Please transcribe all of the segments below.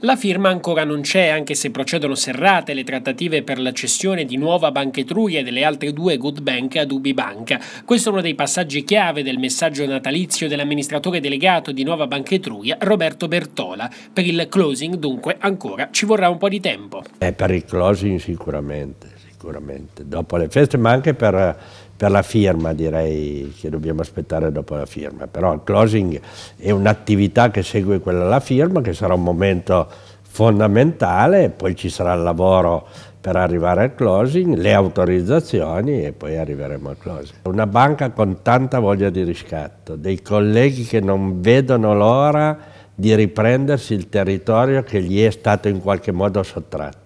La firma ancora non c'è, anche se procedono serrate le trattative per la cessione di Nuova Banca Etruria e delle altre due Good Bank ad Ubibanca. Questo è uno dei passaggi chiave del messaggio natalizio dell'amministratore delegato di Nuova Banca Etruria, Roberto Bertola. Per il closing, dunque, ancora ci vorrà un po' di tempo. Eh, per il closing sicuramente, sicuramente. Dopo le feste, ma anche per per la firma direi che dobbiamo aspettare dopo la firma, però il closing è un'attività che segue quella della firma, che sarà un momento fondamentale, poi ci sarà il lavoro per arrivare al closing, le autorizzazioni e poi arriveremo al closing. Una banca con tanta voglia di riscatto, dei colleghi che non vedono l'ora di riprendersi il territorio che gli è stato in qualche modo sottratto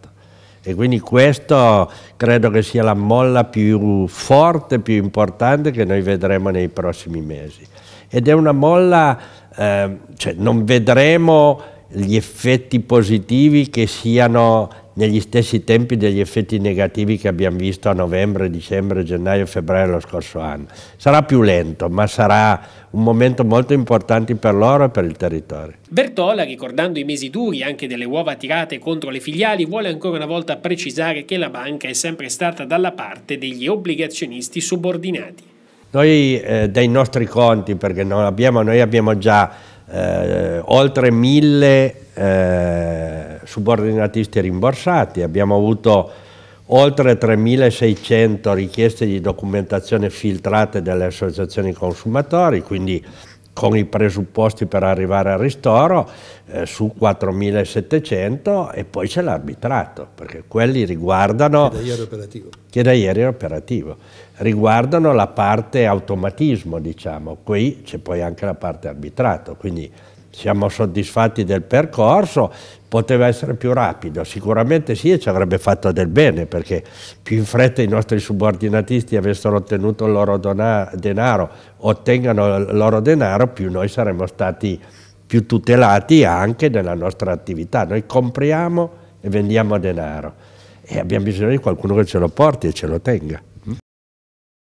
e quindi questo credo che sia la molla più forte, più importante che noi vedremo nei prossimi mesi. Ed è una molla, eh, cioè non vedremo gli effetti positivi che siano negli stessi tempi degli effetti negativi che abbiamo visto a novembre, dicembre, gennaio, febbraio dello scorso anno. Sarà più lento, ma sarà un momento molto importante per loro e per il territorio. Bertola, ricordando i mesi duri anche delle uova tirate contro le filiali, vuole ancora una volta precisare che la banca è sempre stata dalla parte degli obbligazionisti subordinati. Noi eh, dai nostri conti, perché abbiamo, noi abbiamo già eh, oltre mille eh, subordinatisti rimborsati, abbiamo avuto oltre 3.600 richieste di documentazione filtrate dalle associazioni consumatori, quindi con i presupposti per arrivare al ristoro eh, su 4.700 e poi c'è l'arbitrato, perché quelli riguardano... Che da ieri è operativo. Che da ieri è operativo. Riguardano la parte automatismo, diciamo, qui c'è poi anche la parte arbitrato, quindi siamo soddisfatti del percorso, poteva essere più rapido, sicuramente sì e ci avrebbe fatto del bene perché più in fretta i nostri subordinatisti avessero ottenuto il loro denaro, ottengano il loro denaro, più noi saremmo stati più tutelati anche nella nostra attività. Noi compriamo e vendiamo denaro e abbiamo bisogno di qualcuno che ce lo porti e ce lo tenga.